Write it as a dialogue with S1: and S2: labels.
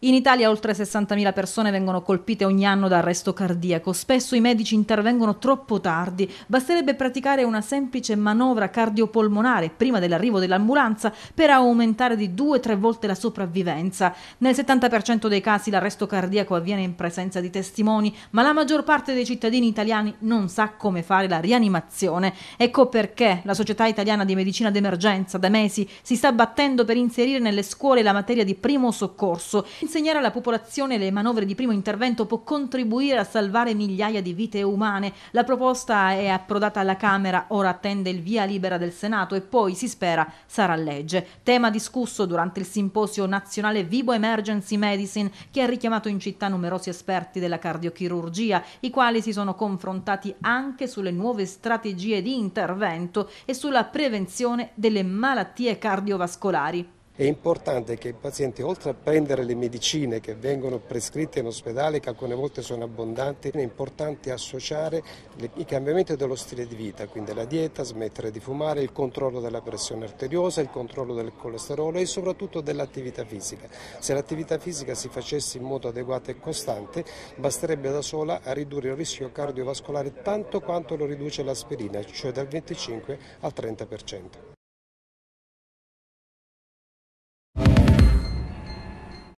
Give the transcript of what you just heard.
S1: In Italia oltre 60.000 persone vengono colpite ogni anno da arresto cardiaco. Spesso i medici intervengono troppo tardi. Basterebbe praticare una semplice manovra cardiopolmonare prima dell'arrivo dell'ambulanza per aumentare di 2-3 volte la sopravvivenza. Nel 70% dei casi l'arresto cardiaco avviene in presenza di testimoni, ma la maggior parte dei cittadini italiani non sa come fare la rianimazione. Ecco perché la Società Italiana di Medicina d'Emergenza da mesi si sta battendo per inserire nelle scuole la materia di primo soccorso Insegnare alla popolazione le manovre di primo intervento può contribuire a salvare migliaia di vite umane. La proposta è approdata alla Camera, ora attende il via libera del Senato e poi, si spera, sarà legge. Tema discusso durante il simposio nazionale Vivo Emergency Medicine che ha richiamato in città numerosi esperti della cardiochirurgia, i quali si sono confrontati anche sulle nuove strategie di intervento e sulla prevenzione delle malattie cardiovascolari.
S2: È importante che il paziente, oltre a prendere le medicine che vengono prescritte in ospedale, che alcune volte sono abbondanti, è importante associare le, i cambiamenti dello stile di vita, quindi la dieta, smettere di fumare, il controllo della pressione arteriosa, il controllo del colesterolo e soprattutto dell'attività fisica. Se l'attività fisica si facesse in modo adeguato e costante, basterebbe da sola a ridurre il rischio cardiovascolare tanto quanto lo riduce l'aspirina, cioè dal 25
S1: al 30%.